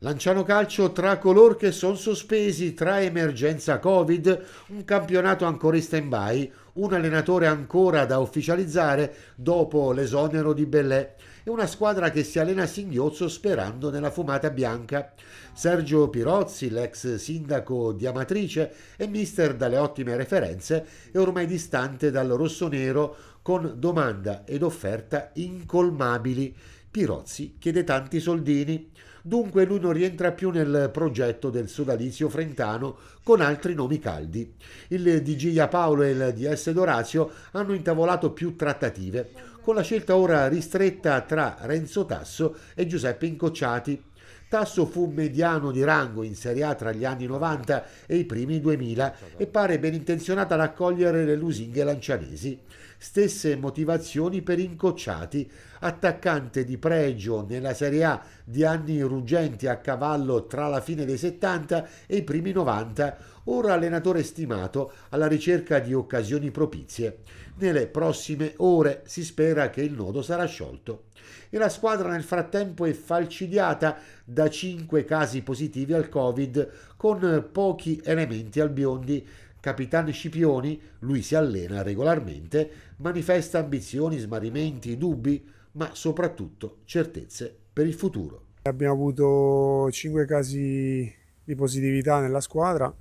Lanciano calcio tra coloro che sono sospesi tra emergenza Covid, un campionato ancora in stand-by, un allenatore ancora da ufficializzare dopo l'esonero di Bellè e una squadra che si allena a singhiozzo sperando nella fumata bianca. Sergio Pirozzi, l'ex sindaco di Amatrice è mister dalle ottime referenze, e ormai distante dal rossonero con domanda ed offerta incolmabili Pirozzi chiede tanti soldini, dunque lui non rientra più nel progetto del sodalizio frentano con altri nomi caldi. Il di Giglia Paolo e il DS Dorazio hanno intavolato più trattative, con la scelta ora ristretta tra Renzo Tasso e Giuseppe Incocciati, Tasso fu mediano di rango in Serie A tra gli anni 90 e i primi 2000 e pare ben intenzionata ad accogliere le lusinghe lancianesi. Stesse motivazioni per Incocciati, attaccante di pregio nella Serie A di anni ruggenti a cavallo tra la fine dei 70 e i primi 90, ora allenatore stimato alla ricerca di occasioni propizie. Nelle prossime ore si spera che il nodo sarà sciolto. E la squadra nel frattempo è falcidiata da cinque casi positivi al Covid con pochi elementi al biondi Capitan Scipioni, lui si allena regolarmente, manifesta ambizioni, smarrimenti, dubbi, ma soprattutto certezze per il futuro. Abbiamo avuto cinque casi di positività nella squadra,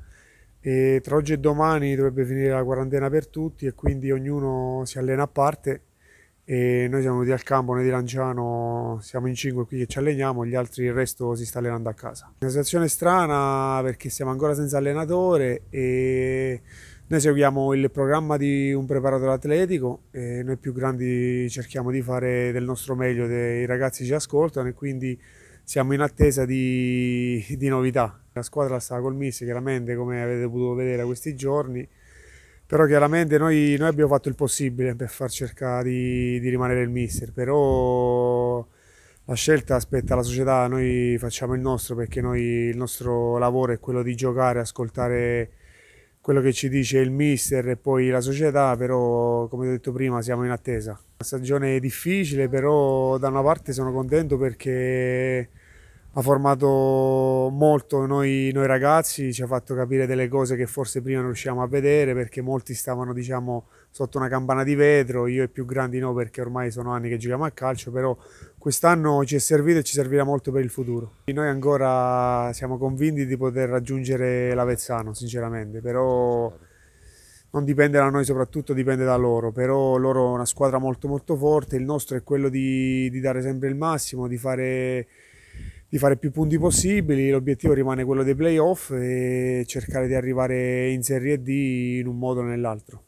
e tra oggi e domani dovrebbe finire la quarantena per tutti e quindi ognuno si allena a parte e noi siamo venuti al campo, noi di Lanciano siamo in 5 qui che ci alleniamo, gli altri il resto si sta allenando a casa. Una situazione strana perché siamo ancora senza allenatore e noi seguiamo il programma di un preparatore atletico e noi più grandi cerchiamo di fare del nostro meglio dei ragazzi ci ascoltano e quindi siamo in attesa di, di novità. La squadra sta col miss, chiaramente, come avete potuto vedere questi giorni, però chiaramente noi, noi abbiamo fatto il possibile per far cercare di, di rimanere il mister, però la scelta aspetta la società, noi facciamo il nostro perché noi, il nostro lavoro è quello di giocare, ascoltare quello che ci dice il mister e poi la società, però come ho detto prima siamo in attesa stagione difficile, però da una parte sono contento perché ha formato molto noi, noi, ragazzi, ci ha fatto capire delle cose che forse prima non riuscivamo a vedere perché molti stavano diciamo, sotto una campana di vetro, io e più grandi no perché ormai sono anni che giochiamo a calcio, però quest'anno ci è servito e ci servirà molto per il futuro. Noi ancora siamo convinti di poter raggiungere l'Avezzano sinceramente, però non dipende da noi soprattutto, dipende da loro, però loro è una squadra molto molto forte, il nostro è quello di, di dare sempre il massimo, di fare, di fare più punti possibili, l'obiettivo rimane quello dei playoff e cercare di arrivare in Serie D in un modo o nell'altro.